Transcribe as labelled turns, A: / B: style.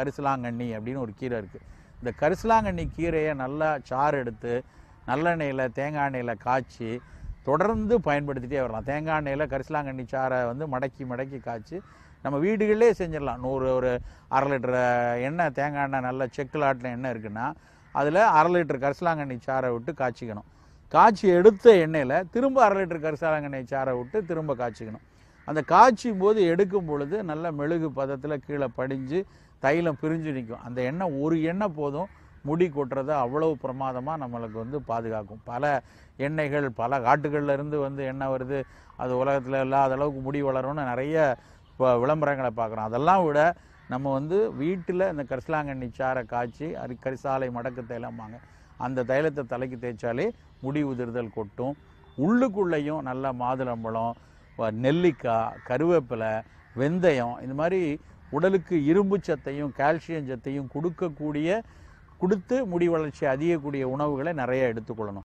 A: கரிசலாங்கண்ணி அப்படின்னு ஒரு கீரை இருக்குது இந்த கரிசலாங்கண்ணி கீரையை நல்லா சாறு எடுத்து நல்லெண்ணெயில் தேங்காய் எண்ணெயில் காய்ச்சி தொடர்ந்து பயன்படுத்திகிட்டே வரலாம் தேங்காய் எண்ணெயில் கரிசலாங்கண்ணி சாறை வந்து மடக்கி மடக்கி காய்ச்சி நம்ம வீடுகளிலே செஞ்சிடலாம் நூறு ஒரு அரை லிட்டர் எண்ணெய் தேங்காய் எண்ணெய் நல்ல செக்கில் ஆட்டின எண்ணெய் இருக்குன்னா அதில் அரை லிட்டர் கரிசலாங்கண்ணி சாறை விட்டு காய்ச்சிக்கணும் காய்ச்சி எடுத்த எண்ணெயில் திரும்ப அரை லிட்டர் கரிசலாங்கண்ணி சாறை விட்டு திரும்ப காய்ச்சிக்கணும் அந்த காய்ச்சும் போது எடுக்கும் பொழுது நல்ல மெழுகு பதத்தில் கீழே படிஞ்சு தைலம் பிரிஞ்சு நிற்கும் அந்த எண்ணெய் ஒரு எண்ணெய் போதும் முடி கொட்டுறதை அவ்வளவு பிரமாதமாக நம்மளுக்கு வந்து பாதுகாக்கும் பல எண்ணெய்கள் பல காட்டுகளில் இருந்து வந்து எண்ணெய் வருது அது உலகத்தில் இல்லாத அளவுக்கு முடி வளரும்னு நிறைய விளம்பரங்களை பார்க்குறோம் அதெல்லாம் விட நம்ம வந்து வீட்டில் இந்த கரிசலாங்கண்ணி சாரை காய்ச்சி அது கரிசாலை மடக்கு தைலம்பாங்க அந்த தைலத்தை தலைக்கு தேய்ச்சாலே முடி உதிர்தல் கொட்டும் உள்ளுக்குள்ளேயும் நல்ல மாதுளம்பழம் நெல்லிக்காய் கருவேப்பிலை வெந்தயம் இந்த மாதிரி உடலுக்கு இரும்பு சத்தையும் கால்சியம் சத்தையும் கொடுக்கக்கூடிய கொடுத்து முடி வளர்ச்சி அதிகக்கூடிய உணவுகளை நிறைய எடுத்துக்கொள்ளணும்